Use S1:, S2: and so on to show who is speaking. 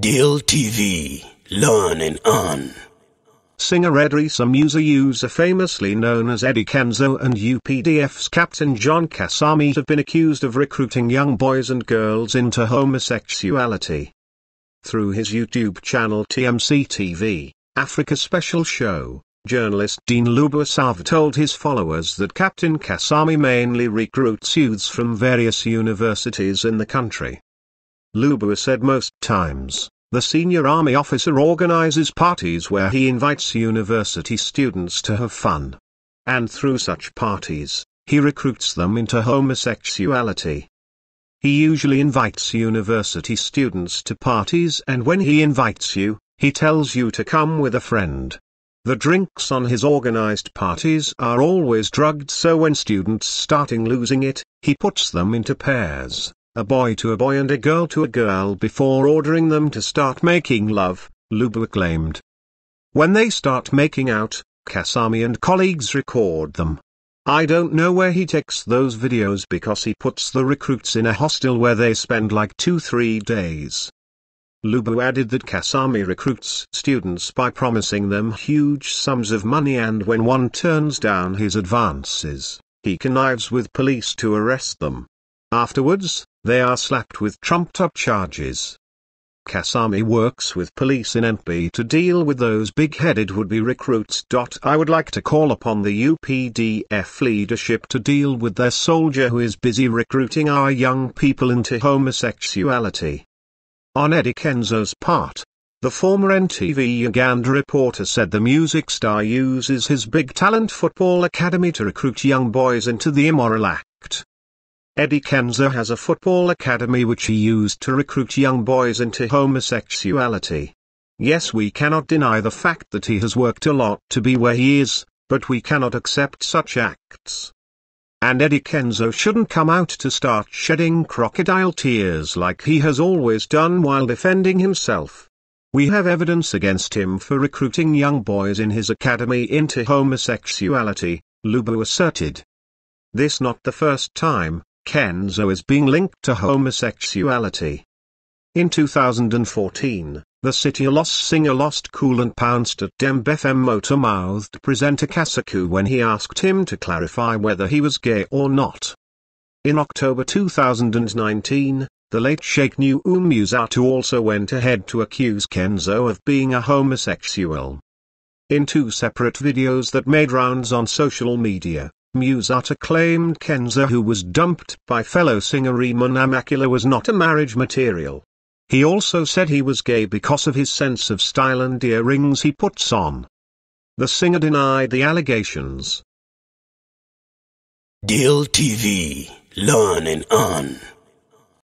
S1: Deal TV, learn and earn. Singer Edrisa Musa user famously known as Eddie Kenzo and UPDF's captain John Kasami have been accused of recruiting young boys and girls into homosexuality. Through his YouTube channel TMC TV, Africa Special Show, journalist Dean Lubasav told his followers that Captain Kasami mainly recruits youths from various universities in the country. Luba said most times, the senior army officer organizes parties where he invites university students to have fun. And through such parties, he recruits them into homosexuality. He usually invites university students to parties and when he invites you, he tells you to come with a friend. The drinks on his organized parties are always drugged so when students starting losing it, he puts them into pairs a boy to a boy and a girl to a girl before ordering them to start making love, Lubu claimed. When they start making out, Kasami and colleagues record them. I don't know where he takes those videos because he puts the recruits in a hostel where they spend like 2-3 days. Lubu added that Kasami recruits students by promising them huge sums of money and when one turns down his advances, he connives with police to arrest them. Afterwards, they are slapped with trumped-up charges. Kasami works with police in MP to deal with those big-headed would-be recruits. I would like to call upon the UPDF leadership to deal with their soldier who is busy recruiting our young people into homosexuality. On Eddie Kenzo's part, the former NTV Uganda reporter said the music star uses his big talent football academy to recruit young boys into the immoral act. Eddie Kenzo has a football academy which he used to recruit young boys into homosexuality. Yes we cannot deny the fact that he has worked a lot to be where he is, but we cannot accept such acts. And Eddie Kenzo shouldn't come out to start shedding crocodile tears like he has always done while defending himself. We have evidence against him for recruiting young boys in his academy into homosexuality, Lubu asserted. This not the first time, Kenzo is being linked to homosexuality. In 2014, the City loss singer lost cool and pounced at Dembefem motor-mouthed presenter Kasaku when he asked him to clarify whether he was gay or not. In October 2019, the late Sheikh New Umuzatu also went ahead to accuse Kenzo of being a homosexual. In two separate videos that made rounds on social media, Musata claimed Kenza who was dumped by fellow singer Rimon Amakula was not a marriage material. He also said he was gay because of his sense of style and earrings he puts on. The singer denied the allegations. Deal TV, learn and earn.